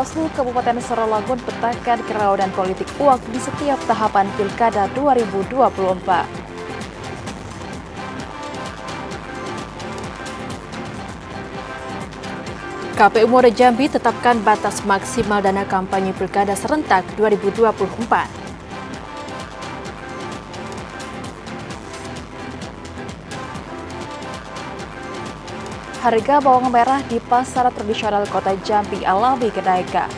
Bawaslu Kabupaten Sorolagun petakan kerawanan politik uang di setiap tahapan Pilkada 2024. KPU Muara Jambi tetapkan batas maksimal dana kampanye Pilkada serentak 2024. harga bawang merah di pasar tradisional kota Jambi alami kenaikan.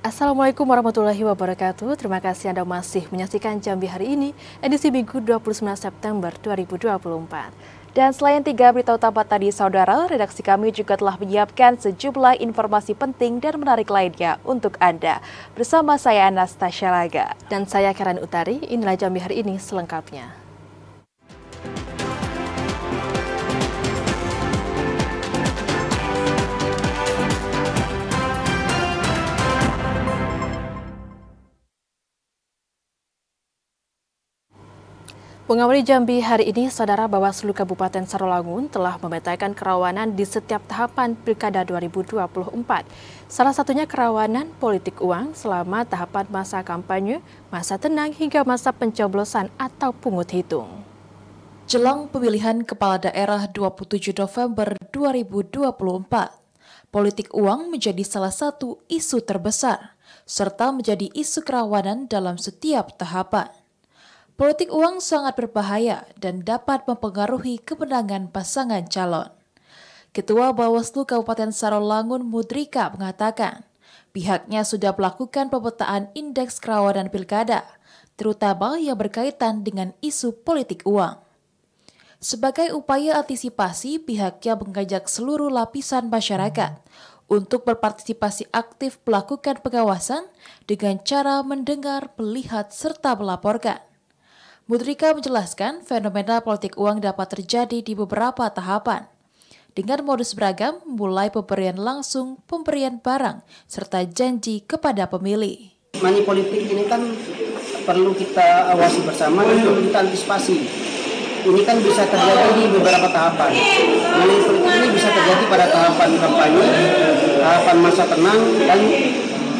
Assalamualaikum warahmatullahi wabarakatuh. Terima kasih Anda masih menyaksikan Jambi hari ini, edisi Minggu 29 September 2024. Dan selain tiga berita utama tadi, saudara, redaksi kami juga telah menyiapkan sejumlah informasi penting dan menarik lainnya untuk Anda. Bersama saya Anastasia Laga Dan saya Karen Utari, inilah Jambi hari ini selengkapnya. Mengawali Jambi hari ini, Saudara Bawaslu Kabupaten Sarolangun telah memetakan kerawanan di setiap tahapan Pilkada 2024. Salah satunya kerawanan politik uang selama tahapan masa kampanye, masa tenang hingga masa pencoblosan atau pungut hitung. Jelang pemilihan kepala daerah 27 November 2024, politik uang menjadi salah satu isu terbesar serta menjadi isu kerawanan dalam setiap tahapan. Politik uang sangat berbahaya dan dapat mempengaruhi kemenangan pasangan calon. Ketua Bawaslu Kabupaten Sarolangun Mudrika mengatakan, pihaknya sudah melakukan pemetaan indeks kerawanan pilkada, terutama yang berkaitan dengan isu politik uang. Sebagai upaya antisipasi, pihaknya mengajak seluruh lapisan masyarakat untuk berpartisipasi aktif melakukan pengawasan dengan cara mendengar, melihat, serta melaporkan. Mutrika menjelaskan fenomena politik uang dapat terjadi di beberapa tahapan. Dengan modus beragam, mulai pemberian langsung, pemberian barang, serta janji kepada pemilih. Money politik ini kan perlu kita awasi bersama, perlu kita antisipasi. Ini kan bisa terjadi di beberapa tahapan. Money politik ini bisa terjadi pada tahapan kampanye, tahapan masa tenang, dan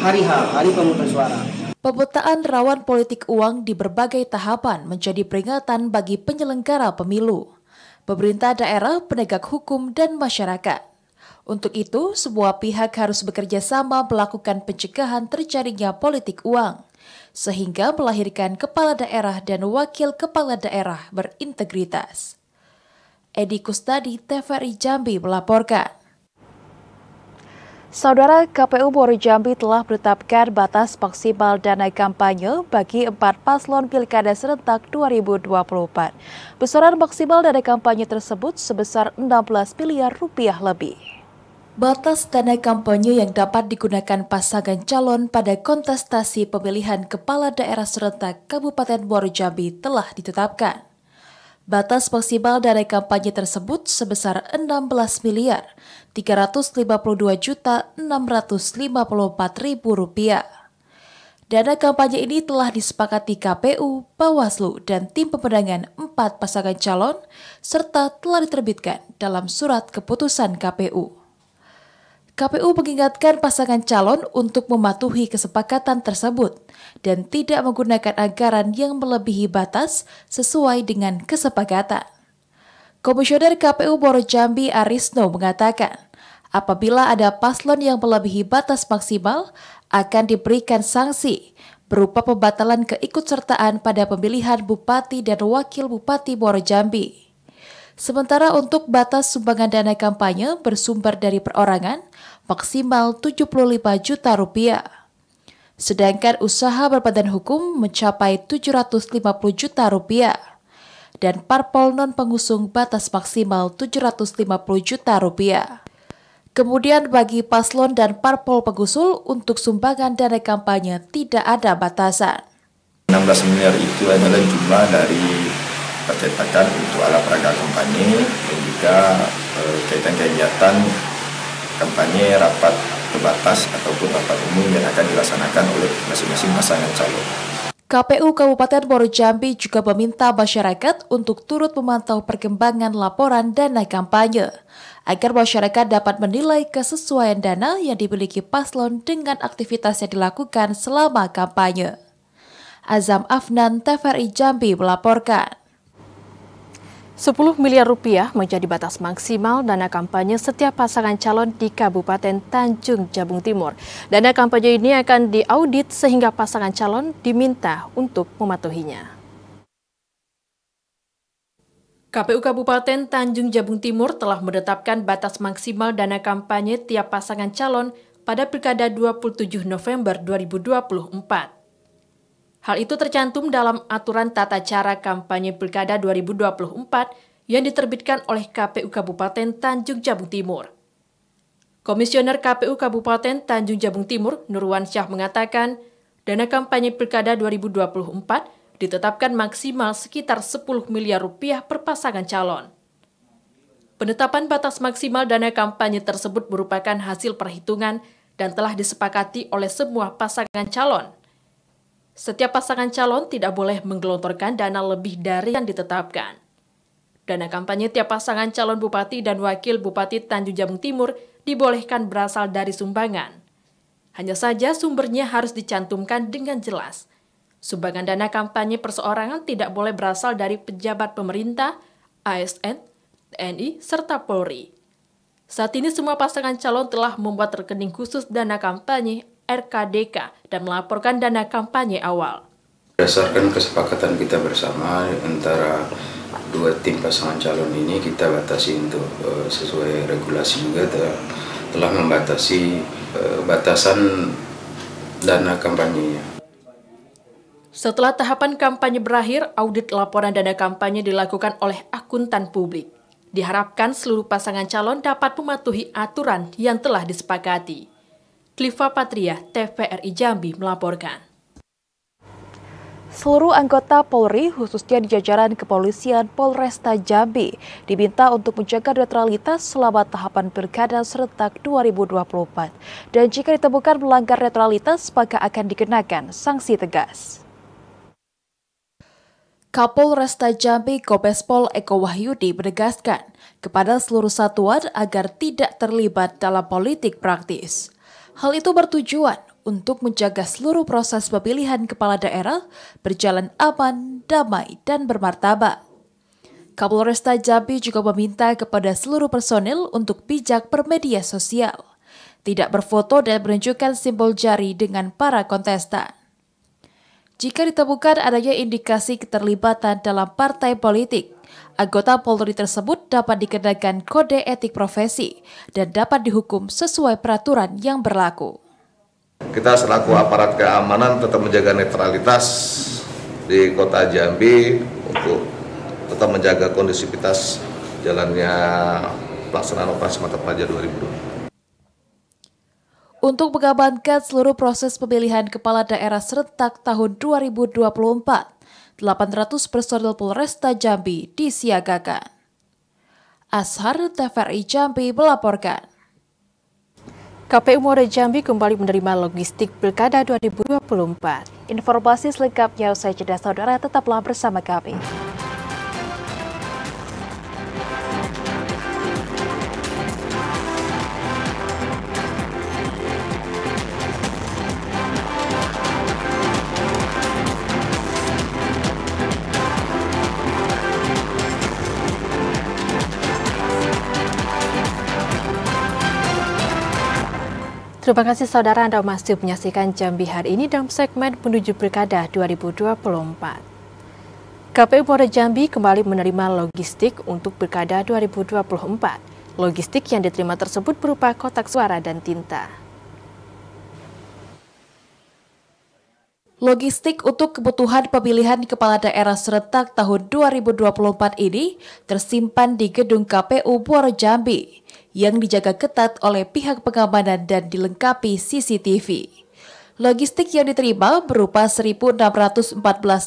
hari hari pemutus suara. Pemetaan rawan politik uang di berbagai tahapan menjadi peringatan bagi penyelenggara pemilu, pemerintah daerah, penegak hukum, dan masyarakat. Untuk itu, semua pihak harus bekerja sama melakukan pencegahan terjadinya politik uang, sehingga melahirkan kepala daerah dan wakil kepala daerah berintegritas. Edi Kustadi, TVRI Jambi melaporkan. Saudara KPU Polri Jambi telah menetapkan batas maksimal dana kampanye bagi empat paslon Pilkada serentak 2024. Besaran maksimal dana kampanye tersebut sebesar 16 miliar rupiah lebih. Batas dana kampanye yang dapat digunakan pasangan calon pada kontestasi pemilihan kepala daerah serentak Kabupaten Muaro Jambi telah ditetapkan. Batas maksimal dana kampanye tersebut sebesar 16 miliar rupiah. Dana kampanye ini telah disepakati KPU, Bawaslu, dan tim pemenangan empat pasangan calon, serta telah diterbitkan dalam surat keputusan KPU. KPU mengingatkan pasangan calon untuk mematuhi kesepakatan tersebut dan tidak menggunakan anggaran yang melebihi batas sesuai dengan kesepakatan. Komisioner KPU Borjambi Jambi Arisno mengatakan, Apabila ada paslon yang melebihi batas maksimal, akan diberikan sanksi berupa pembatalan keikutsertaan pada pemilihan bupati dan wakil bupati Muara Jambi. Sementara untuk batas sumbangan dana kampanye bersumber dari perorangan, maksimal 75 juta rupiah. Sedangkan usaha berbadan hukum mencapai 750 juta rupiah dan parpol non pengusung batas maksimal 750 juta rupiah. Kemudian bagi paslon dan parpol pengusul untuk sumbangan dana kampanye tidak ada batasan. 16 miliar itu adalah jumlah dari percetakan untuk alat peraga kampanye dan juga eh, kaitan kegiatan kampanye rapat terbatas ataupun rapat umum yang akan dilaksanakan oleh masing-masing pasangan calon. KPU Kabupaten Boru Jambi juga meminta masyarakat untuk turut memantau perkembangan laporan dana kampanye agar masyarakat dapat menilai kesesuaian dana yang dimiliki paslon dengan aktivitas yang dilakukan selama kampanye. Azam Afnan, TVRI Jambi melaporkan. 10 miliar rupiah menjadi batas maksimal dana kampanye setiap pasangan calon di Kabupaten Tanjung Jabung Timur. Dana kampanye ini akan diaudit sehingga pasangan calon diminta untuk mematuhinya. KPU Kabupaten Tanjung Jabung Timur telah menetapkan batas maksimal dana kampanye tiap pasangan calon pada Pilkada 27 November 2024. Hal itu tercantum dalam aturan tata cara kampanye Pilkada 2024 yang diterbitkan oleh KPU Kabupaten Tanjung Jabung Timur. Komisioner KPU Kabupaten Tanjung Jabung Timur, Nurwan Syah mengatakan, dana kampanye Pilkada 2024 ditetapkan maksimal sekitar 10 miliar rupiah per pasangan calon. Penetapan batas maksimal dana kampanye tersebut merupakan hasil perhitungan dan telah disepakati oleh semua pasangan calon. Setiap pasangan calon tidak boleh menggelontorkan dana lebih dari yang ditetapkan. Dana kampanye tiap pasangan calon bupati dan wakil bupati Tanjung Jabung Timur dibolehkan berasal dari sumbangan. Hanya saja sumbernya harus dicantumkan dengan jelas. Sumbangan dana kampanye perseorangan tidak boleh berasal dari pejabat pemerintah, ASN, TNI, serta Polri. Saat ini semua pasangan calon telah membuat rekening khusus dana kampanye RKDK dan melaporkan dana kampanye awal. Berdasarkan kesepakatan kita bersama antara dua tim pasangan calon ini kita batasi untuk eh, sesuai regulasi juga telah, membatasi eh, batasan dana kampanyenya. Setelah tahapan kampanye berakhir, audit laporan dana kampanye dilakukan oleh akuntan publik. Diharapkan seluruh pasangan calon dapat mematuhi aturan yang telah disepakati. Kliva Patria, TVRI Jambi melaporkan. Seluruh anggota Polri, khususnya di jajaran kepolisian Polresta Jambi, diminta untuk menjaga netralitas selama tahapan pilkada serentak 2024. Dan jika ditemukan melanggar netralitas, maka akan dikenakan sanksi tegas. Kapolresta Jambi Kobespol Eko Wahyudi menegaskan kepada seluruh satuan agar tidak terlibat dalam politik praktis. Hal itu bertujuan untuk menjaga seluruh proses pemilihan kepala daerah berjalan aman, damai, dan bermartabat. Kapolresta Jambi juga meminta kepada seluruh personil untuk bijak bermedia sosial, tidak berfoto dan menunjukkan simbol jari dengan para kontestan jika ditemukan adanya indikasi keterlibatan dalam partai politik. Anggota Polri tersebut dapat dikenakan kode etik profesi dan dapat dihukum sesuai peraturan yang berlaku. Kita selaku aparat keamanan tetap menjaga netralitas di kota Jambi untuk tetap menjaga kondisivitas jalannya pelaksanaan operasi mata pelajar 2020 untuk mengamankan seluruh proses pemilihan kepala daerah serentak tahun 2024. 800 personil Polresta Jambi disiagakan. Ashar TVRI Jambi melaporkan. KPU Muara Jambi kembali menerima logistik Pilkada 2024. Informasi selengkapnya usai jeda saudara tetaplah bersama kami. Terima kasih saudara Anda masih menyaksikan Jambi hari ini dalam segmen menuju Pilkada 2024. KPU Polda Jambi kembali menerima logistik untuk Pilkada 2024. Logistik yang diterima tersebut berupa kotak suara dan tinta. Logistik untuk kebutuhan pemilihan kepala daerah serentak tahun 2024 ini tersimpan di gedung KPU Bor Jambi yang dijaga ketat oleh pihak pengamanan dan dilengkapi CCTV. Logistik yang diterima berupa 1.614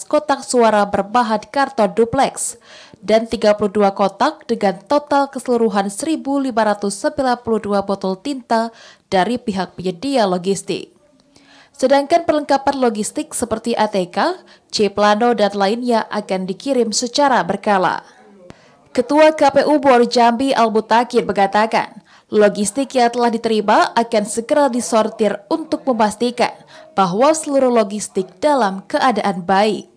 kotak suara berbahan karton duplex dan 32 kotak dengan total keseluruhan 1.592 botol tinta dari pihak penyedia logistik. Sedangkan perlengkapan logistik seperti ATK, C-plano, dan lainnya akan dikirim secara berkala. Ketua KPU Bor Jambi Albutakir mengatakan, logistik yang telah diterima akan segera disortir untuk memastikan bahwa seluruh logistik dalam keadaan baik.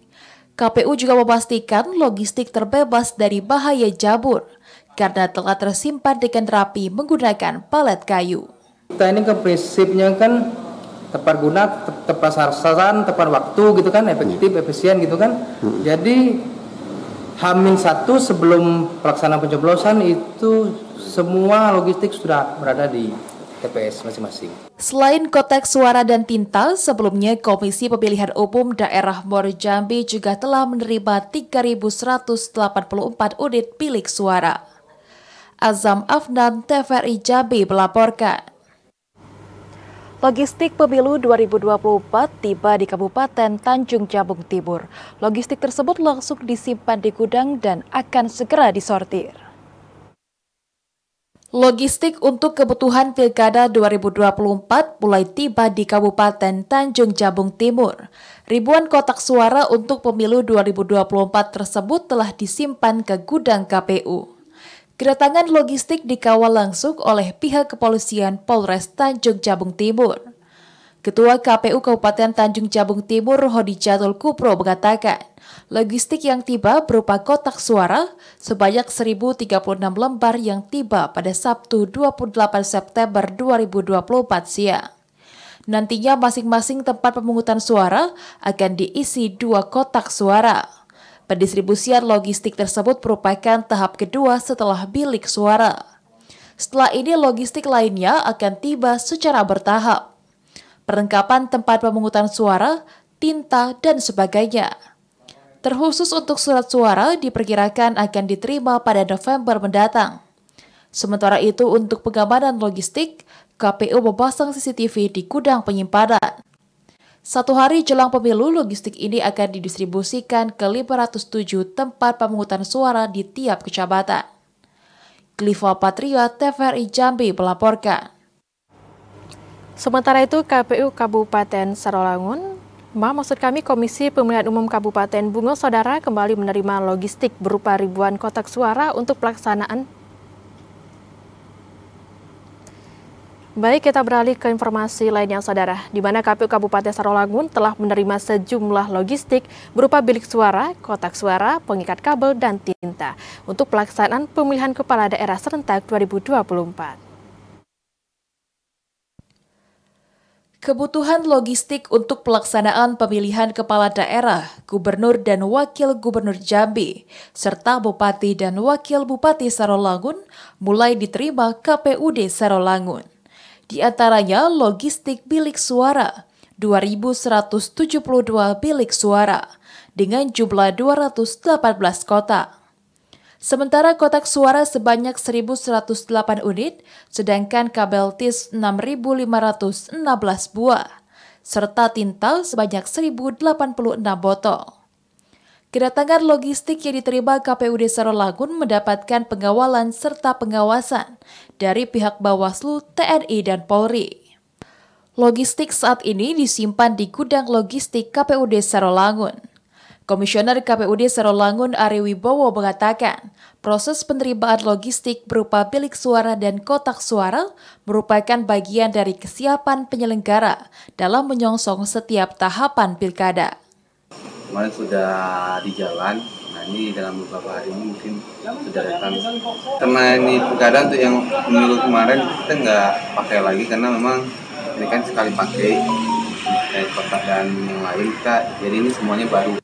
KPU juga memastikan logistik terbebas dari bahaya jabur karena telah tersimpan dengan rapi menggunakan palet kayu. Kita ini ke kan prinsipnya kan tepat guna, tepat sasaran, tepat waktu gitu kan, efektif, iya. efisien gitu kan. Jadi Hamin satu sebelum pelaksanaan pencoblosan itu semua logistik sudah berada di TPS masing-masing. Selain kotak suara dan tinta, sebelumnya Komisi Pemilihan Umum Daerah Mor Jambi juga telah menerima 3.184 unit bilik suara. Azam Afnan TVRI Jambi melaporkan. Logistik Pemilu 2024 tiba di Kabupaten Tanjung Jabung Timur. Logistik tersebut langsung disimpan di gudang dan akan segera disortir. Logistik untuk kebutuhan Pilkada 2024 mulai tiba di Kabupaten Tanjung Jabung Timur. Ribuan kotak suara untuk pemilu 2024 tersebut telah disimpan ke gudang KPU. Kedatangan logistik dikawal langsung oleh pihak kepolisian Polres Tanjung Jabung Timur. Ketua KPU Kabupaten Tanjung Jabung Timur Hodi Jatul Kupro mengatakan, logistik yang tiba berupa kotak suara sebanyak 1036 lembar yang tiba pada Sabtu 28 September 2024 siang. Nantinya masing-masing tempat pemungutan suara akan diisi dua kotak suara. Pendistribusian logistik tersebut merupakan tahap kedua setelah bilik suara. Setelah ini logistik lainnya akan tiba secara bertahap. Perlengkapan tempat pemungutan suara, tinta, dan sebagainya. Terkhusus untuk surat suara diperkirakan akan diterima pada November mendatang. Sementara itu untuk pengamanan logistik, KPU memasang CCTV di gudang penyimpanan. Satu hari jelang pemilu, logistik ini akan didistribusikan ke 507 tempat pemungutan suara di tiap kecamatan. Clivo Patria, TVRI Jambi melaporkan. Sementara itu, KPU Kabupaten Sarolangun Ma, maksud kami Komisi Pemilihan Umum Kabupaten Bungo Saudara kembali menerima logistik berupa ribuan kotak suara untuk pelaksanaan Baik, kita beralih ke informasi lainnya, Saudara. Di mana KPU Kabupaten Sarolangun telah menerima sejumlah logistik berupa bilik suara, kotak suara, pengikat kabel, dan tinta untuk pelaksanaan pemilihan kepala daerah serentak 2024. Kebutuhan logistik untuk pelaksanaan pemilihan kepala daerah, gubernur dan wakil gubernur Jambi, serta bupati dan wakil bupati Sarolangun mulai diterima KPUD Sarolangun di antaranya logistik bilik suara 2.172 bilik suara dengan jumlah 218 kotak. Sementara kotak suara sebanyak 1.108 unit, sedangkan kabel tis 6.516 buah, serta tinta sebanyak 1.086 botol. Kedatangan logistik yang diterima KPUD Sarolangun mendapatkan pengawalan serta pengawasan dari pihak Bawaslu, TNI, dan Polri. Logistik saat ini disimpan di gudang logistik KPUD Sarolangun. Komisioner KPUD Sarolangun Ari Wibowo mengatakan, proses penerimaan logistik berupa bilik suara dan kotak suara merupakan bagian dari kesiapan penyelenggara dalam menyongsong setiap tahapan pilkada kemarin sudah di jalan nah ini dalam beberapa hari ini mungkin sudah datang karena ini pilkada untuk yang pemilu kemarin kita nggak pakai lagi karena memang ini kan sekali pakai kayak kotak dan yang lain kita jadi ini semuanya baru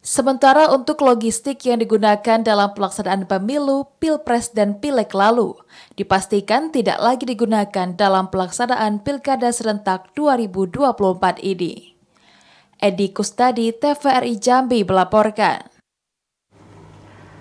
Sementara untuk logistik yang digunakan dalam pelaksanaan pemilu, pilpres, dan pileg lalu, dipastikan tidak lagi digunakan dalam pelaksanaan pilkada serentak 2024 ini. Edi Kustadi, TVRI Jambi melaporkan.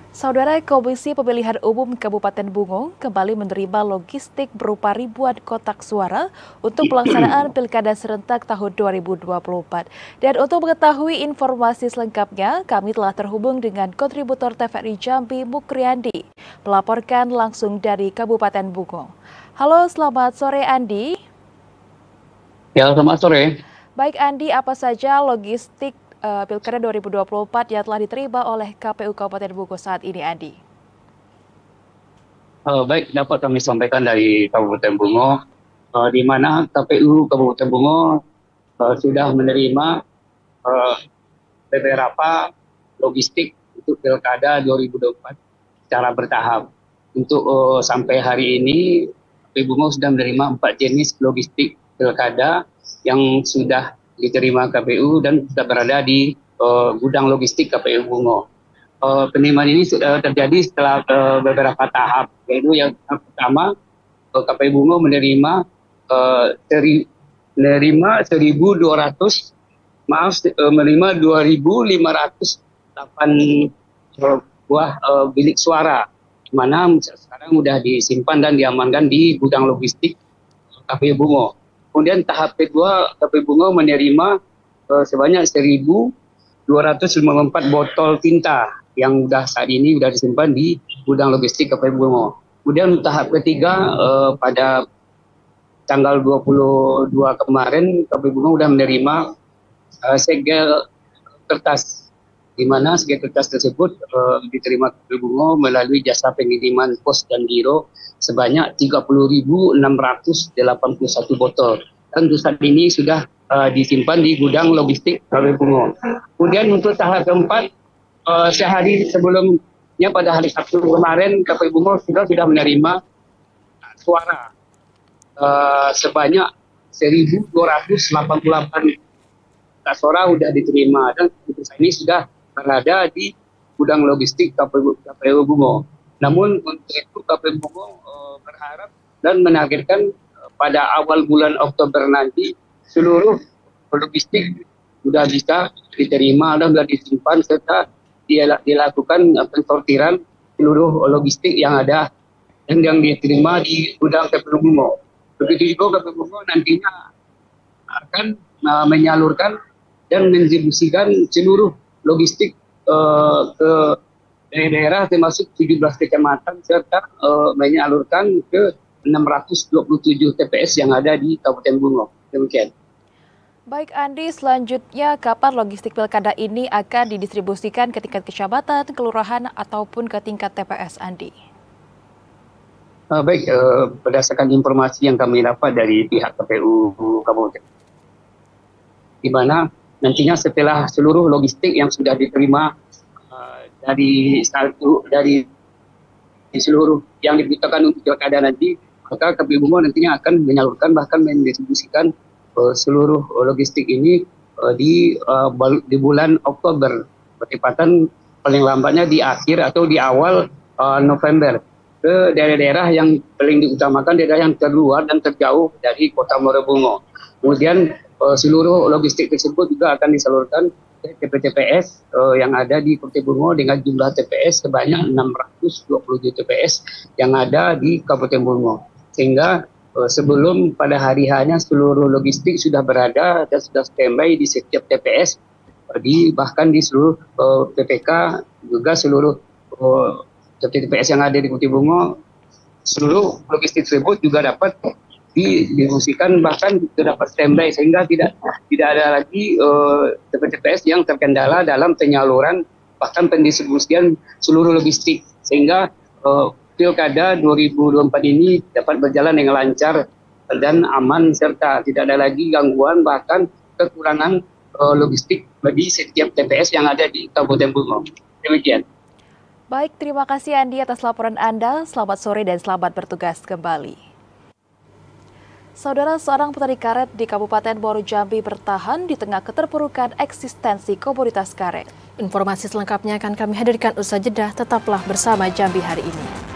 Saudara Komisi Pemilihan Umum Kabupaten Bungo kembali menerima logistik berupa ribuan kotak suara untuk pelaksanaan Pilkada Serentak tahun 2024. Dan untuk mengetahui informasi selengkapnya, kami telah terhubung dengan kontributor TVRI Jambi Mukriandi, melaporkan langsung dari Kabupaten Bungo. Halo, selamat sore Andi. Ya, selamat sore. Baik Andi, apa saja logistik uh, Pilkada 2024 yang telah diterima oleh KPU Kabupaten Bogor saat ini Andi? Uh, baik, dapat kami sampaikan dari Kabupaten Bungo, uh, eh, di mana KPU Kabupaten Bungo uh, sudah menerima uh, beberapa logistik untuk Pilkada 2024 secara bertahap. Untuk uh, sampai hari ini, KPU Bungo sudah menerima empat jenis logistik Pilkada yang sudah diterima KPU dan sudah berada di uh, gudang logistik KPU Bungo. Uh, eh, penerimaan ini sudah terjadi setelah uh, beberapa tahap, yaitu yang pertama uh, KPU Bungo menerima uh, teri, menerima 1.200 maaf uh, menerima 2.508 buah uh, bilik suara, mana sekarang sudah disimpan dan diamankan di gudang logistik KPU Bungo. Kemudian tahap kedua KP Bunga menerima uh, sebanyak 1.254 botol tinta yang sudah saat ini sudah disimpan di gudang logistik KP Bunga. Kemudian tahap ketiga uh, pada tanggal 22 kemarin KP Bunga sudah menerima uh, segel kertas di mana kertas tersebut uh, diterima Bungo melalui jasa pengiriman pos dan giro sebanyak 30.681 botol. Dan saat ini sudah uh, disimpan di gudang logistik Kabupaten Bungo. Kemudian untuk tahap keempat, uh, sehari sebelumnya pada hari Sabtu kemarin Kabupaten Bungo sudah sudah menerima suara uh, sebanyak 1.288 suara sudah diterima dan ini sudah berada di gudang logistik KPU, KPU Bungo. Namun untuk itu KPU Bungo uh, berharap dan menargetkan uh, pada awal bulan Oktober nanti seluruh logistik sudah bisa diterima dan sudah disimpan serta dilakukan eh, pensortiran seluruh logistik yang ada dan yang diterima di gudang KPU Bungo. Begitu juga KPU Bungo nantinya akan menyalurkan dan mendistribusikan seluruh logistik uh, ke daerah-daerah termasuk 17 kecamatan serta uh, eh, banyak alurkan ke 627 TPS yang ada di Kabupaten Bungo. Demikian. Baik Andi, selanjutnya kapan logistik pilkada ini akan didistribusikan ke tingkat kecamatan, kelurahan, ataupun ke tingkat TPS Andi? Uh, baik, uh, berdasarkan informasi yang kami dapat dari pihak KPU Kabupaten, di mana nantinya setelah seluruh logistik yang sudah diterima uh, dari satu dari seluruh yang dibutuhkan untuk keadaan nanti maka KPU Bungo nantinya akan menyalurkan bahkan mendistribusikan uh, seluruh logistik ini uh, di uh, di bulan Oktober bertepatan paling lambatnya di akhir atau di awal uh, November ke daerah-daerah yang paling diutamakan daerah yang terluar dan terjauh dari kota Morobungo. Kemudian Eh, seluruh logistik tersebut juga akan disalurkan ke tps uh, eh, yang ada di Kota Bungo dengan jumlah TPS sebanyak 627 TPS yang ada di Kabupaten Bungo. Sehingga uh, sebelum pada hari hanya seluruh logistik sudah berada dan sudah standby di setiap TPS uh, di bahkan di seluruh uh, PPK juga seluruh uh, TPS yang ada di Kota Bungo seluruh logistik tersebut juga dapat difungsikan bahkan terdapat standby sehingga tidak tidak ada lagi uh, eh, TPS yang terkendala dalam penyaluran bahkan pendistribusian seluruh logistik sehingga uh, pilkada 2024 ini dapat berjalan dengan lancar dan aman serta tidak ada lagi gangguan bahkan kekurangan uh, logistik bagi setiap TPS yang ada di Kabupaten Bungo. Demikian. Baik, terima kasih Andi atas laporan Anda. Selamat sore dan selamat bertugas kembali. Saudara seorang petani karet di Kabupaten Boru Jambi bertahan di tengah keterpurukan eksistensi komoditas karet. Informasi selengkapnya akan kami hadirkan usai jeda, tetaplah bersama Jambi hari ini.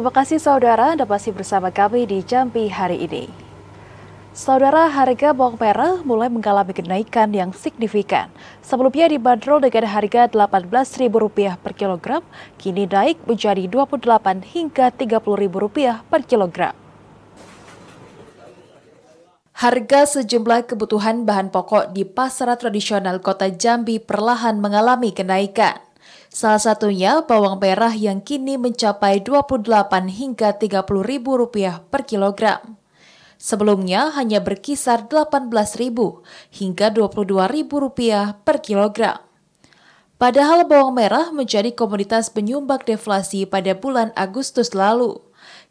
Terima kasih saudara Anda masih bersama kami di Jambi hari ini. Saudara, harga bawang merah mulai mengalami kenaikan yang signifikan. Sebelumnya dibanderol dengan harga Rp18.000 per kilogram, kini naik menjadi Rp28 hingga Rp30.000 per kilogram. Harga sejumlah kebutuhan bahan pokok di pasar tradisional kota Jambi perlahan mengalami kenaikan. Salah satunya bawang merah yang kini mencapai 28 hingga 30 ribu rupiah per kilogram. Sebelumnya hanya berkisar 18 ribu hingga 22 ribu rupiah per kilogram. Padahal bawang merah menjadi komoditas penyumbang deflasi pada bulan Agustus lalu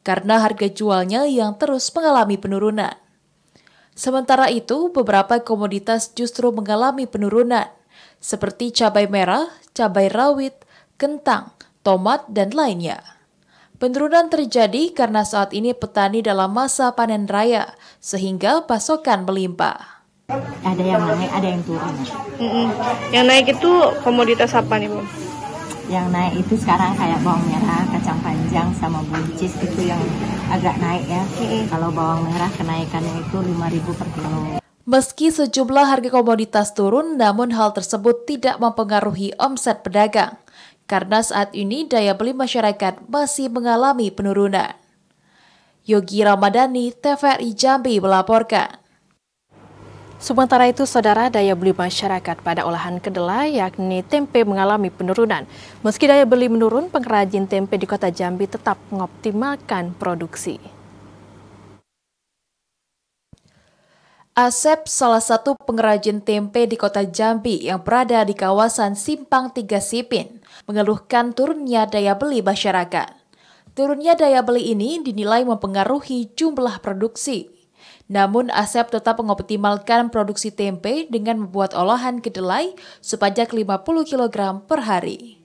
karena harga jualnya yang terus mengalami penurunan. Sementara itu, beberapa komoditas justru mengalami penurunan, seperti cabai merah, cabai rawit, kentang, tomat, dan lainnya. Penurunan terjadi karena saat ini petani dalam masa panen raya, sehingga pasokan melimpah. Ada yang naik, ada yang turun. Mm -mm. Yang naik itu komoditas apa nih, Bu? Yang naik itu sekarang kayak bawang merah, kacang panjang, sama buncis itu yang agak naik ya. Mm -mm. Kalau bawang merah kenaikannya itu 5000 per kilo. Meski sejumlah harga komoditas turun, namun hal tersebut tidak mempengaruhi omset pedagang karena saat ini daya beli masyarakat masih mengalami penurunan. Yogi Ramadhani, TVRI Jambi melaporkan. Sementara itu, saudara daya beli masyarakat pada olahan kedelai yakni tempe mengalami penurunan. Meski daya beli menurun, pengrajin tempe di kota Jambi tetap mengoptimalkan produksi. Asep, salah satu pengrajin tempe di kota Jambi yang berada di kawasan Simpang Tiga Sipin, mengeluhkan turunnya daya beli masyarakat. Turunnya daya beli ini dinilai mempengaruhi jumlah produksi. Namun Asep tetap mengoptimalkan produksi tempe dengan membuat olahan kedelai sebanyak 50 kg per hari.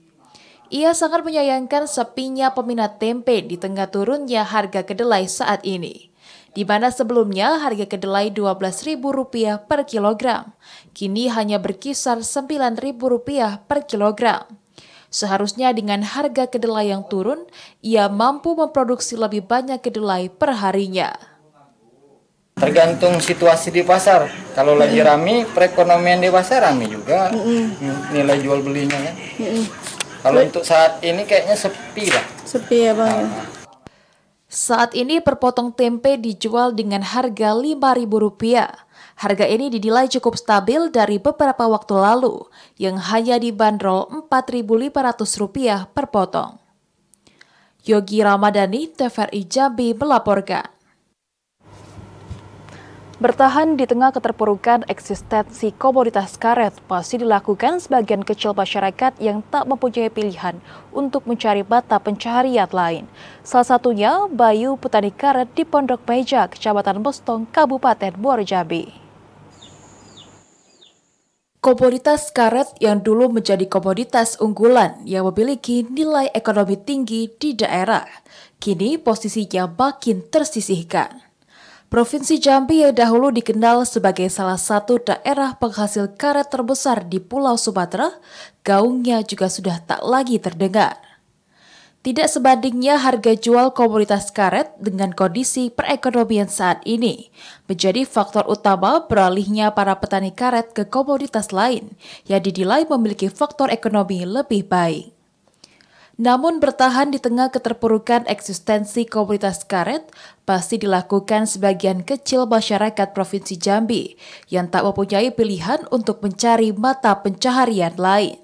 Ia sangat menyayangkan sepinya peminat tempe di tengah turunnya harga kedelai saat ini di mana sebelumnya harga kedelai Rp12.000 per kilogram, kini hanya berkisar Rp9.000 per kilogram. Seharusnya dengan harga kedelai yang turun, ia mampu memproduksi lebih banyak kedelai per harinya. Tergantung situasi di pasar. Kalau lagi rame, perekonomian di pasar rame juga. Mm, nilai jual belinya kan. Kalau untuk saat ini kayaknya sepi lah. Sepi ya bang. Nah, saat ini perpotong tempe dijual dengan harga Rp5.000. Harga ini dinilai cukup stabil dari beberapa waktu lalu, yang hanya dibanderol Rp4.500 per potong. Yogi Ramadhani, TVRI Jambi melaporkan. Bertahan di tengah keterpurukan eksistensi komoditas karet masih dilakukan sebagian kecil masyarakat yang tak mempunyai pilihan untuk mencari mata pencarian lain. Salah satunya Bayu petani karet di Pondok Meja, Kecamatan Bostong Kabupaten Muarajambi. Komoditas karet yang dulu menjadi komoditas unggulan yang memiliki nilai ekonomi tinggi di daerah, kini posisinya makin tersisihkan. Provinsi Jambi yang dahulu dikenal sebagai salah satu daerah penghasil karet terbesar di Pulau Sumatera, gaungnya juga sudah tak lagi terdengar. Tidak sebandingnya harga jual komoditas karet dengan kondisi perekonomian saat ini, menjadi faktor utama beralihnya para petani karet ke komoditas lain yang dinilai memiliki faktor ekonomi lebih baik. Namun bertahan di tengah keterpurukan eksistensi komunitas karet pasti dilakukan sebagian kecil masyarakat Provinsi Jambi yang tak mempunyai pilihan untuk mencari mata pencaharian lain.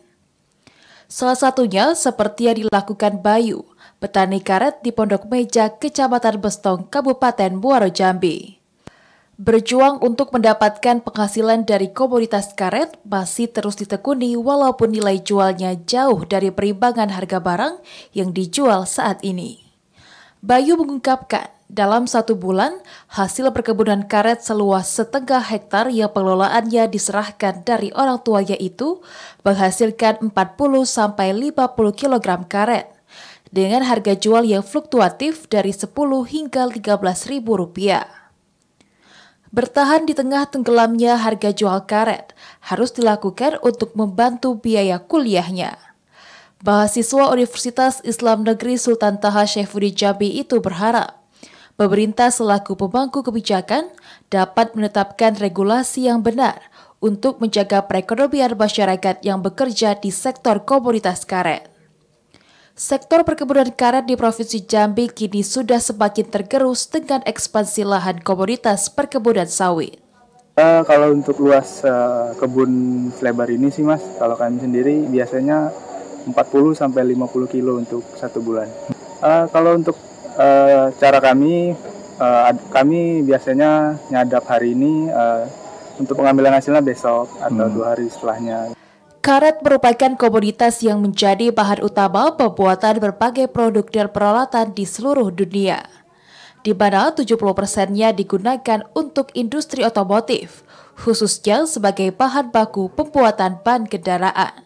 Salah satunya seperti yang dilakukan Bayu, petani karet di Pondok Meja, Kecamatan Bestong, Kabupaten Muaro Jambi. Berjuang untuk mendapatkan penghasilan dari komoditas karet masih terus ditekuni walaupun nilai jualnya jauh dari perimbangan harga barang yang dijual saat ini. Bayu mengungkapkan, dalam satu bulan, hasil perkebunan karet seluas setengah hektar yang pengelolaannya diserahkan dari orang tuanya itu menghasilkan 40-50 kg karet dengan harga jual yang fluktuatif dari 10 hingga 13 ribu rupiah. Bertahan di tengah tenggelamnya harga jual karet harus dilakukan untuk membantu biaya kuliahnya. Mahasiswa Universitas Islam Negeri Sultan Taha Syaifuddin Jambi itu berharap pemerintah selaku pemangku kebijakan dapat menetapkan regulasi yang benar untuk menjaga perekonomian masyarakat yang bekerja di sektor komoditas karet. Sektor perkebunan karet di Provinsi Jambi kini sudah semakin tergerus dengan ekspansi lahan komoditas perkebunan sawit. Uh, eh, kalau untuk luas uh, kebun selebar ini sih mas, kalau kami sendiri biasanya 40 sampai 50 kilo untuk satu bulan. Uh, kalau untuk uh, cara kami, uh, kami biasanya nyadap hari ini uh, untuk pengambilan hasilnya besok atau hmm. dua hari setelahnya. Karet merupakan komoditas yang menjadi bahan utama pembuatan berbagai produk dan peralatan di seluruh dunia, di mana 70 persennya digunakan untuk industri otomotif, khususnya sebagai bahan baku pembuatan ban kendaraan.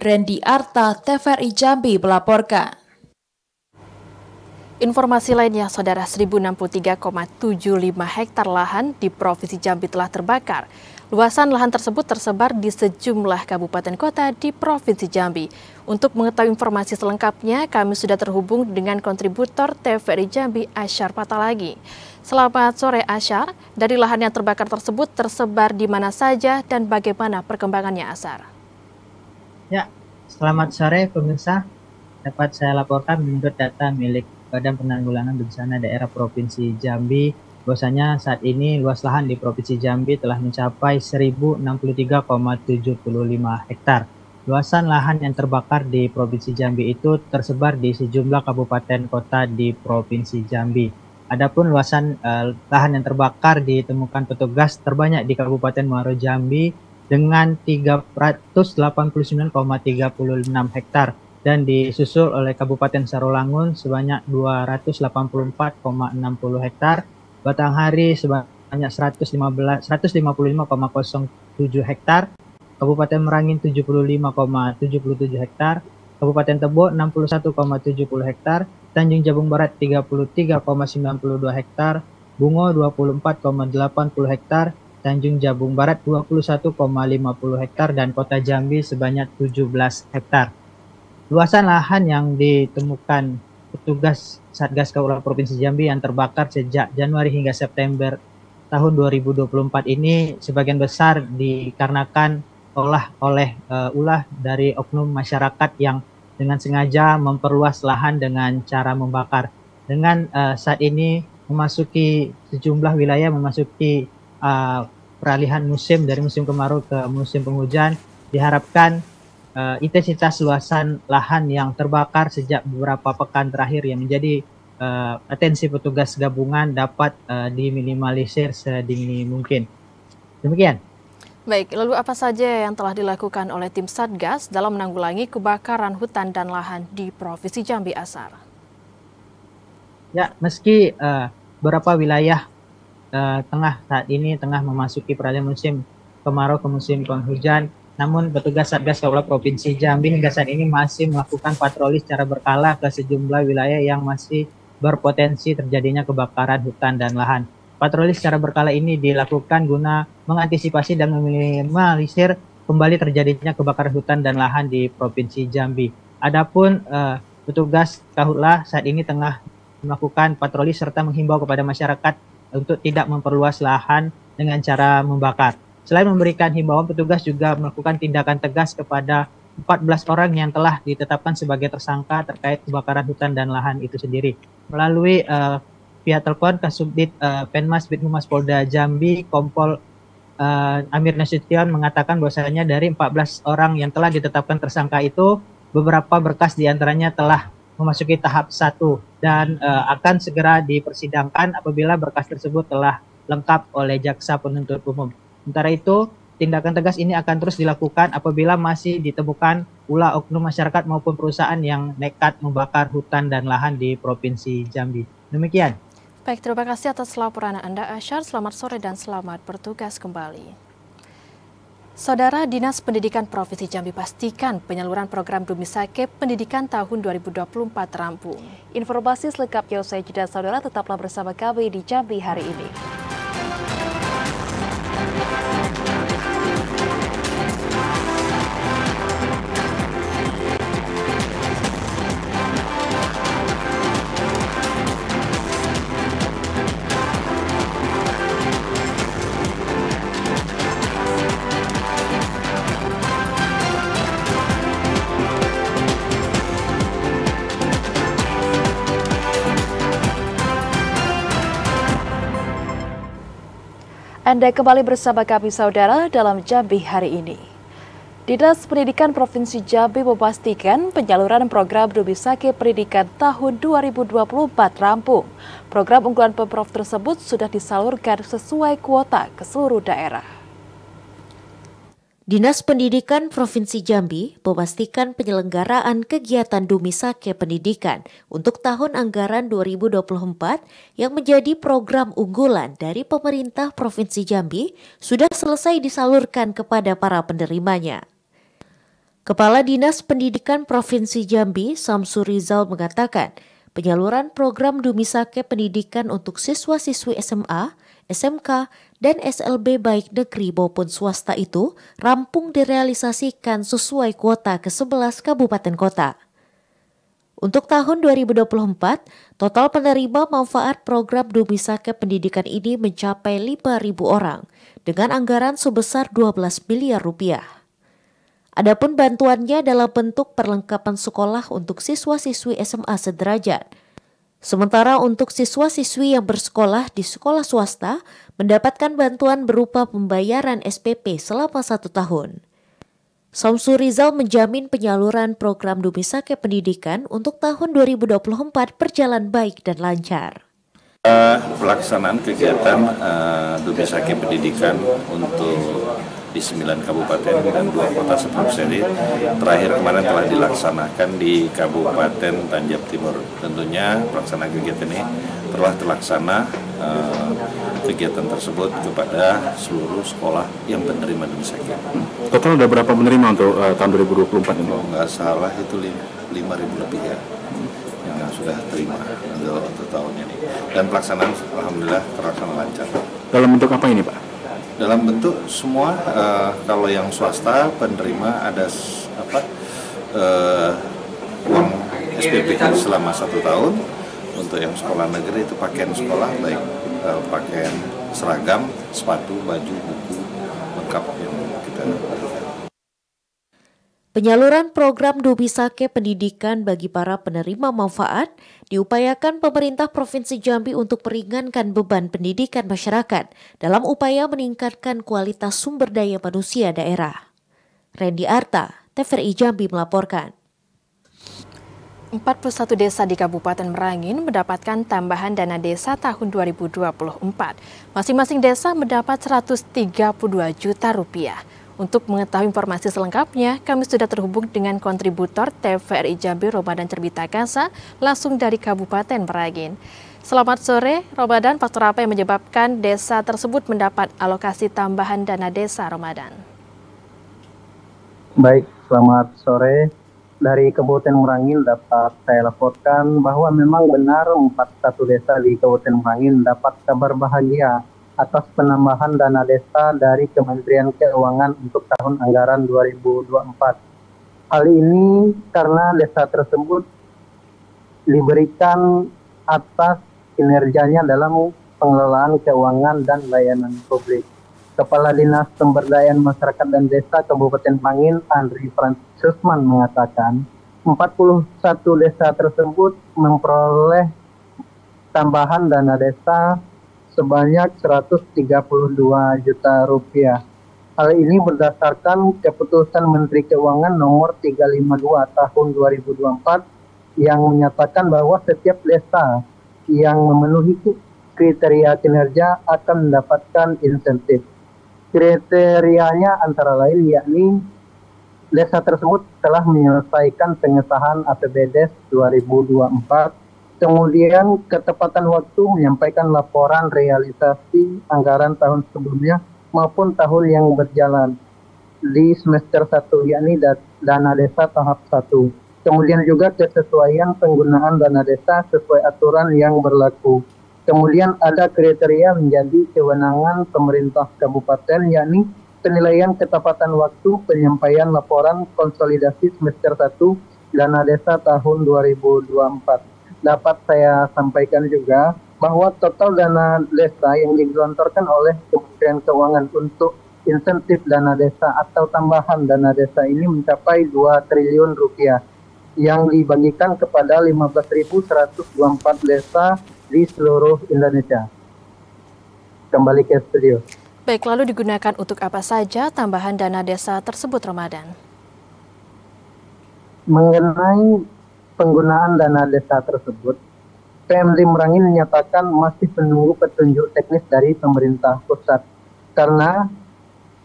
Randy Arta, TVRI Jambi melaporkan. Informasi lainnya, Saudara 1063,75 hektar lahan di Provinsi Jambi telah terbakar. Luasan lahan tersebut tersebar di sejumlah kabupaten kota di Provinsi Jambi. Untuk mengetahui informasi selengkapnya, kami sudah terhubung dengan kontributor TVRI Jambi, Asyar Patalagi. Selamat sore Asyar, dari lahan yang terbakar tersebut tersebar di mana saja dan bagaimana perkembangannya Asyar? Ya, selamat sore pemirsa. Dapat saya laporkan menurut data milik Badan Penanggulangan Bencana Daerah Provinsi Jambi bahwasanya saat ini luas lahan di Provinsi Jambi telah mencapai 1063,75 hektar. Luasan lahan yang terbakar di Provinsi Jambi itu tersebar di sejumlah kabupaten kota di Provinsi Jambi. Adapun luasan uh, lahan yang terbakar ditemukan petugas terbanyak di Kabupaten Muaro Jambi dengan 389,36 hektar dan disusul oleh Kabupaten Sarolangun sebanyak 284,60 hektar batang hari sebanyak 115 155,07 hektar, Kabupaten Merangin 75,77 hektar, Kabupaten Tebo 61,70 hektar, Tanjung Jabung Barat 33,92 hektar, Bungo 24,80 hektar, Tanjung Jabung Barat 21,50 hektar dan Kota Jambi sebanyak 17 hektar. Luasan lahan yang ditemukan petugas Satgas Kabupaten Provinsi Jambi yang terbakar sejak Januari hingga September tahun 2024 ini sebagian besar dikarenakan olah oleh uh, ulah dari oknum masyarakat yang dengan sengaja memperluas lahan dengan cara membakar. Dengan uh, saat ini memasuki sejumlah wilayah memasuki uh, peralihan musim dari musim kemarau ke musim penghujan diharapkan uh, intensitas luasan lahan yang terbakar sejak beberapa pekan terakhir yang menjadi uh, atensi petugas gabungan dapat uh, diminimalisir sedini mungkin. Demikian. Baik, lalu apa saja yang telah dilakukan oleh tim Satgas dalam menanggulangi kebakaran hutan dan lahan di Provinsi Jambi Asar? Ya, meski uh, beberapa wilayah uh, tengah saat ini tengah memasuki peralihan musim kemarau ke musim penghujan. Namun petugas Satgas Kabupaten Provinsi Jambi hingga saat ini masih melakukan patroli secara berkala ke sejumlah wilayah yang masih berpotensi terjadinya kebakaran hutan dan lahan. Patroli secara berkala ini dilakukan guna mengantisipasi dan meminimalisir kembali terjadinya kebakaran hutan dan lahan di Provinsi Jambi. Adapun uh, petugas Kahutlah saat ini tengah melakukan patroli serta menghimbau kepada masyarakat untuk tidak memperluas lahan dengan cara membakar. Selain memberikan himbauan, petugas juga melakukan tindakan tegas kepada 14 orang yang telah ditetapkan sebagai tersangka terkait kebakaran hutan dan lahan itu sendiri. Melalui uh, eh, via telepon Kasubdit uh, Penmas bidmumas Polda Jambi Kompol uh, Amir Nasution mengatakan bahwasanya dari 14 orang yang telah ditetapkan tersangka itu beberapa berkas diantaranya telah memasuki tahap satu dan uh, akan segera dipersidangkan apabila berkas tersebut telah lengkap oleh jaksa penuntut umum. Sementara itu, tindakan tegas ini akan terus dilakukan apabila masih ditemukan ulah oknum masyarakat maupun perusahaan yang nekat membakar hutan dan lahan di Provinsi Jambi. Demikian. Baik, terima kasih atas laporan Anda, Asyar. Selamat sore dan selamat bertugas kembali. Saudara Dinas Pendidikan Provinsi Jambi pastikan penyaluran program Dumi Sake Pendidikan tahun 2024 rampung. Informasi selengkapnya usai jeda saudara tetaplah bersama kami di Jambi hari ini. Anda kembali bersama kami saudara dalam Jambi hari ini. Dinas Pendidikan Provinsi Jambi memastikan penyaluran program Dubisake Pendidikan tahun 2024 rampung. Program unggulan Pemprov tersebut sudah disalurkan sesuai kuota ke seluruh daerah. Dinas Pendidikan Provinsi Jambi memastikan penyelenggaraan kegiatan Dumisake Pendidikan untuk tahun anggaran 2024 yang menjadi program unggulan dari pemerintah Provinsi Jambi sudah selesai disalurkan kepada para penerimanya. Kepala Dinas Pendidikan Provinsi Jambi, Samsur Rizal mengatakan, penyaluran program Dumisake Pendidikan untuk siswa-siswi SMA SMK, dan SLB baik negeri maupun swasta itu rampung direalisasikan sesuai kuota ke-11 kabupaten kota. Untuk tahun 2024, total penerima manfaat program Dumisake Pendidikan ini mencapai 5.000 orang dengan anggaran sebesar 12 miliar rupiah. Adapun bantuannya dalam bentuk perlengkapan sekolah untuk siswa-siswi SMA sederajat – Sementara untuk siswa-siswi yang bersekolah di sekolah swasta mendapatkan bantuan berupa pembayaran SPP selama satu tahun. Samsur Rizal menjamin penyaluran program Dumisake Pendidikan untuk tahun 2024 berjalan baik dan lancar. pelaksanaan kegiatan uh, Dumisake Pendidikan untuk di 9 kabupaten dan dua kota sebelum seri terakhir kemarin telah dilaksanakan di Kabupaten Tanjab Timur. Tentunya pelaksanaan kegiatan ini telah terlaksana uh, kegiatan tersebut kepada seluruh sekolah yang penerima dan sakit. Total ada berapa penerima untuk uh, tahun 2024 ini? Kalau nggak salah itu 5.000 lebih ya yang sudah terima untuk, untuk tahun ini. Dan pelaksanaan Alhamdulillah terlaksana lancar. Dalam bentuk apa ini Pak? dalam bentuk semua uh, kalau yang swasta penerima ada apa uh, uang SPP selama satu tahun untuk yang sekolah negeri itu pakaian sekolah baik uh, pakaian seragam sepatu baju buku lengkap yang kita berikan. Penyaluran program Dubisake Pendidikan bagi para penerima manfaat diupayakan pemerintah Provinsi Jambi untuk meringankan beban pendidikan masyarakat dalam upaya meningkatkan kualitas sumber daya manusia daerah. Randy Arta, TVRI Jambi melaporkan. 41 desa di Kabupaten Merangin mendapatkan tambahan dana desa tahun 2024. Masing-masing desa mendapat 132 juta rupiah. Untuk mengetahui informasi selengkapnya, kami sudah terhubung dengan kontributor TVRI Jambi Ramadan Cerbita Kasa langsung dari Kabupaten Meragin. Selamat sore, Ramadan, Faktor apa yang menyebabkan desa tersebut mendapat alokasi tambahan dana desa, Ramadan? Baik, selamat sore. Dari Kabupaten Merangin dapat saya laporkan bahwa memang benar 41 desa di Kabupaten Merangin dapat kabar bahagia atas penambahan dana desa dari Kementerian Keuangan untuk tahun anggaran 2024. Hal ini karena desa tersebut diberikan atas kinerjanya dalam pengelolaan keuangan dan layanan publik. Kepala Dinas Pemberdayaan Masyarakat dan Desa Kabupaten Mangin, Andri Francisman mengatakan, 41 desa tersebut memperoleh tambahan dana desa sebanyak 132 juta rupiah. Hal ini berdasarkan keputusan Menteri Keuangan nomor 352 tahun 2024 yang menyatakan bahwa setiap desa yang memenuhi kriteria kinerja akan mendapatkan insentif. Kriterianya antara lain yakni desa tersebut telah menyelesaikan pengesahan APBD 2024 kemudian ketepatan waktu menyampaikan laporan realisasi anggaran tahun sebelumnya maupun tahun yang berjalan di semester 1 yakni dana desa tahap 1 kemudian juga kesesuaian penggunaan dana desa sesuai aturan yang berlaku kemudian ada kriteria menjadi kewenangan pemerintah kabupaten yakni penilaian ketepatan waktu penyampaian laporan konsolidasi semester 1 dana desa tahun 2024 dapat saya sampaikan juga bahwa total dana desa yang digelontorkan oleh Kementerian Keuangan untuk insentif dana desa atau tambahan dana desa ini mencapai 2 triliun rupiah yang dibagikan kepada 15.124 desa di seluruh Indonesia. Kembali ke studio. Baik, lalu digunakan untuk apa saja tambahan dana desa tersebut Ramadan? Mengenai penggunaan dana desa tersebut, PMD Merangi menyatakan masih menunggu petunjuk teknis dari pemerintah pusat karena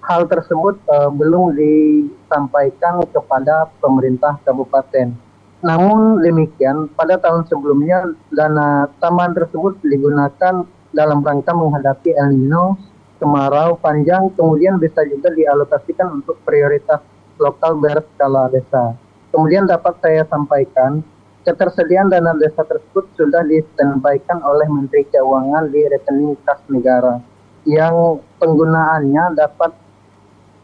hal tersebut uh, belum disampaikan kepada pemerintah kabupaten. Namun demikian, pada tahun sebelumnya dana taman tersebut digunakan dalam rangka menghadapi El Nino, kemarau panjang, kemudian bisa juga dialokasikan untuk prioritas lokal berskala desa. Kemudian dapat saya sampaikan, ketersediaan dana desa tersebut sudah disetembaikan oleh Menteri Keuangan di rekening kas negara yang penggunaannya dapat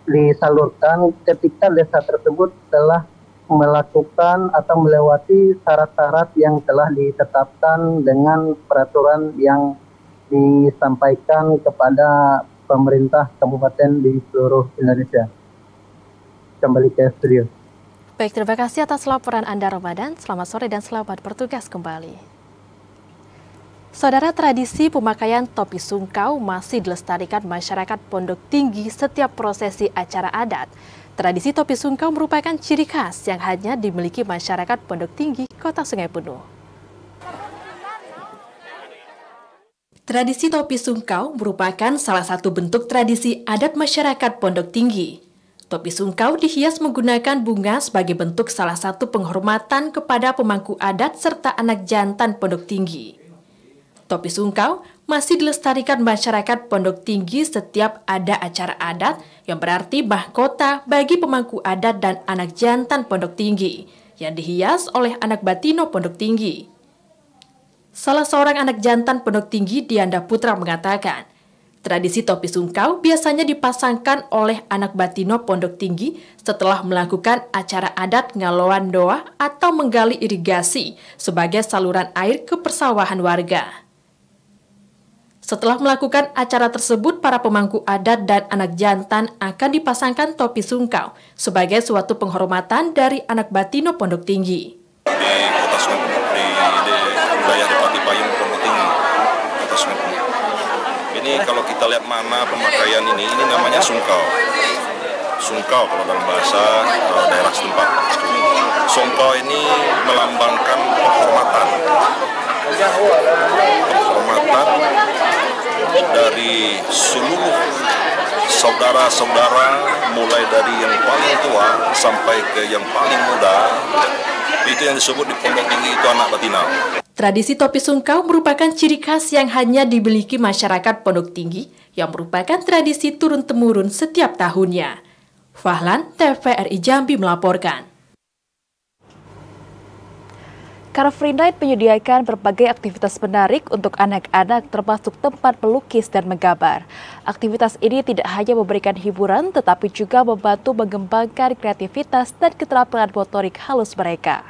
disalurkan ketika desa tersebut telah melakukan atau melewati syarat-syarat yang telah ditetapkan dengan peraturan yang disampaikan kepada pemerintah kabupaten di seluruh Indonesia. Kembali ke studio. Baik, terima kasih atas laporan Anda Ramadan. Selamat sore dan selamat bertugas kembali. Saudara tradisi pemakaian topi sungkau masih dilestarikan masyarakat Pondok Tinggi setiap prosesi acara adat. Tradisi topi sungkau merupakan ciri khas yang hanya dimiliki masyarakat Pondok Tinggi, Kota Sungai Penuh. Tradisi topi sungkau merupakan salah satu bentuk tradisi adat masyarakat Pondok Tinggi. Topi sungkau dihias menggunakan bunga sebagai bentuk salah satu penghormatan kepada pemangku adat serta anak jantan pondok tinggi. Topi sungkau masih dilestarikan masyarakat pondok tinggi setiap ada acara adat yang berarti mahkota bagi pemangku adat dan anak jantan pondok tinggi yang dihias oleh anak batino pondok tinggi. Salah seorang anak jantan pondok tinggi Dianda Putra mengatakan, Tradisi topi sungkau biasanya dipasangkan oleh anak Batino Pondok Tinggi setelah melakukan acara adat ngaloan doa atau menggali irigasi sebagai saluran air ke persawahan warga. Setelah melakukan acara tersebut, para pemangku adat dan anak jantan akan dipasangkan topi sungkau sebagai suatu penghormatan dari anak Batino Pondok Tinggi. Di kota ini kalau kita lihat mana pemakaian ini, ini namanya sungkau. Sungkau kalau dalam bahasa uh, daerah setempat. Sungkau ini melambangkan kehormatan. Kehormatan dari seluruh saudara-saudara mulai dari yang paling tua sampai ke yang paling muda itu yang disebut di Pondok Tinggi itu anak betina. Tradisi topi sungkau merupakan ciri khas yang hanya dimiliki masyarakat Pondok Tinggi yang merupakan tradisi turun-temurun setiap tahunnya. Fahlan, TVRI Jambi melaporkan. Car Free Night menyediakan berbagai aktivitas menarik untuk anak-anak termasuk tempat melukis dan menggambar. Aktivitas ini tidak hanya memberikan hiburan tetapi juga membantu mengembangkan kreativitas dan keterampilan motorik halus mereka.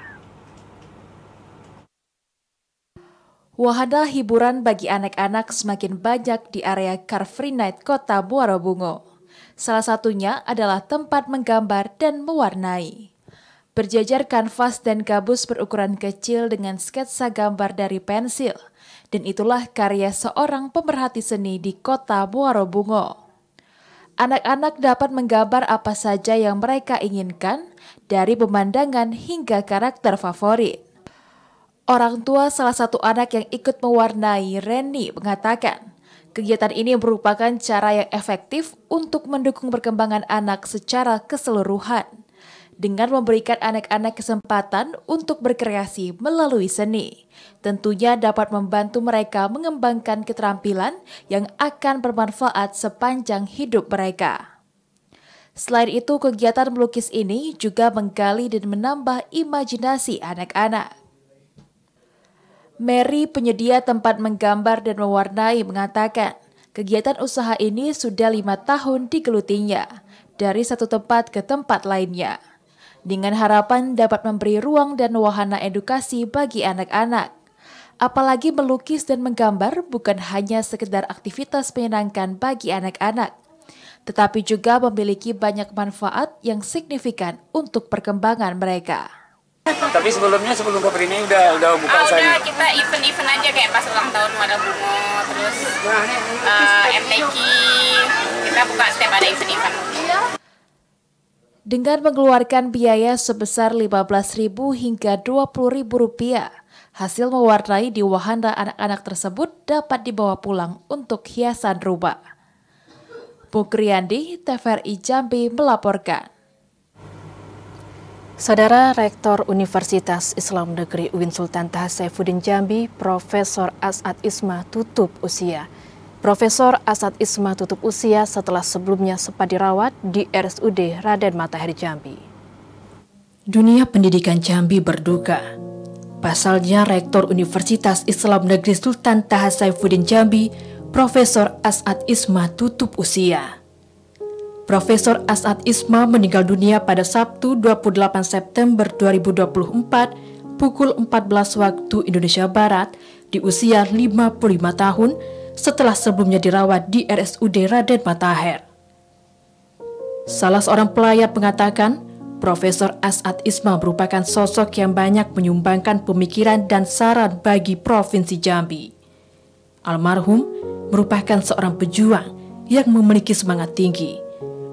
Wahana hiburan bagi anak-anak semakin banyak di area Car Free Night Kota Muara Bungo. Salah satunya adalah tempat menggambar dan mewarnai. Berjajar kanvas dan gabus berukuran kecil dengan sketsa gambar dari pensil. Dan itulah karya seorang pemerhati seni di kota Muarobungo. Anak-anak dapat menggambar apa saja yang mereka inginkan, dari pemandangan hingga karakter favorit. Orang tua salah satu anak yang ikut mewarnai, Reni, mengatakan, kegiatan ini merupakan cara yang efektif untuk mendukung perkembangan anak secara keseluruhan dengan memberikan anak-anak kesempatan untuk berkreasi melalui seni. Tentunya dapat membantu mereka mengembangkan keterampilan yang akan bermanfaat sepanjang hidup mereka. Selain itu, kegiatan melukis ini juga menggali dan menambah imajinasi anak-anak. Mary, penyedia tempat menggambar dan mewarnai, mengatakan kegiatan usaha ini sudah lima tahun digelutinya, dari satu tempat ke tempat lainnya dengan harapan dapat memberi ruang dan wahana edukasi bagi anak-anak. Apalagi melukis dan menggambar bukan hanya sekedar aktivitas menyenangkan bagi anak-anak, tetapi juga memiliki banyak manfaat yang signifikan untuk perkembangan mereka. Tapi sebelumnya sebelum COVID ini udah udah buka oh, ah, saya. Udah kita event-event aja kayak pas ulang tahun Wadah bunga terus uh, eh, MTQ kita buka setiap ada event-event. Iya dengan mengeluarkan biaya sebesar Rp15.000 hingga Rp20.000. Hasil mewarnai di wahana anak-anak tersebut dapat dibawa pulang untuk hiasan rumah. Bukriandi, TVRI Jambi melaporkan. Saudara Rektor Universitas Islam Negeri UIN Sultan Taha Saifuddin Jambi, Profesor As'ad Isma tutup usia. Profesor Asad Isma tutup usia setelah sebelumnya sempat dirawat di RSUD Raden Matahari Jambi. Dunia pendidikan Jambi berduka. Pasalnya Rektor Universitas Islam Negeri Sultan Taha Saifuddin Jambi, Profesor Asad Isma tutup usia. Profesor Asad Isma meninggal dunia pada Sabtu 28 September 2024 pukul 14 waktu Indonesia Barat di usia 55 tahun setelah sebelumnya dirawat di RSUD Raden Matahir. Salah seorang pelayat mengatakan, Profesor As'ad Isma merupakan sosok yang banyak menyumbangkan pemikiran dan saran bagi Provinsi Jambi. Almarhum merupakan seorang pejuang yang memiliki semangat tinggi,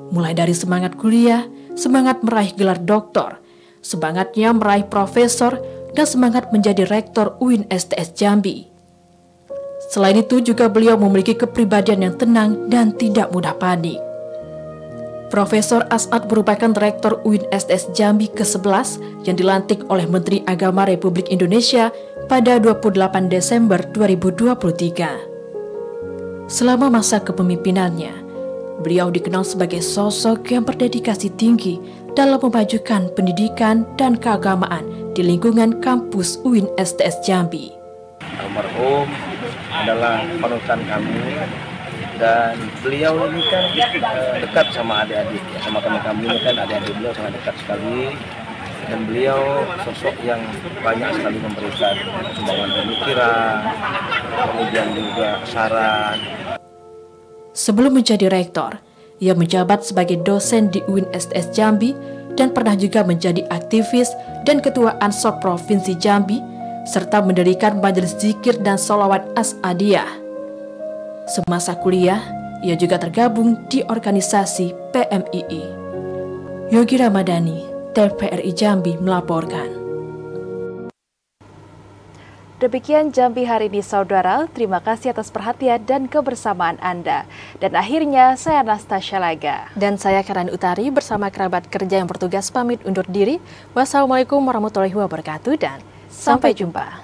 mulai dari semangat kuliah, semangat meraih gelar doktor, semangatnya meraih profesor, dan semangat menjadi rektor UIN STS Jambi. Selain itu juga beliau memiliki kepribadian yang tenang dan tidak mudah panik. Profesor As'ad merupakan rektor UIN SDS Jambi ke-11 yang dilantik oleh Menteri Agama Republik Indonesia pada 28 Desember 2023. Selama masa kepemimpinannya, beliau dikenal sebagai sosok yang berdedikasi tinggi dalam memajukan pendidikan dan keagamaan di lingkungan kampus UIN STS Jambi. Almarhum adalah panutan kami dan beliau ini kan eh, dekat sama adik-adik ya, sama teman kami ini kan adik-adik beliau sangat dekat sekali dan beliau sosok yang banyak sekali memberikan sumbangan pemikiran kemudian juga saran sebelum menjadi rektor ia menjabat sebagai dosen di UIN STS Jambi dan pernah juga menjadi aktivis dan ketua Ansor Provinsi Jambi serta mendirikan majelis zikir dan solawat As-Adiyah. Semasa kuliah, ia juga tergabung di organisasi PMII. Yogi Ramadhani, TVRI Jambi melaporkan. Demikian Jambi hari ini saudara, terima kasih atas perhatian dan kebersamaan Anda. Dan akhirnya saya Nastasya Laga. Dan saya Karan Utari bersama kerabat kerja yang bertugas pamit undur diri. Wassalamualaikum warahmatullahi wabarakatuh dan Sampai jumpa.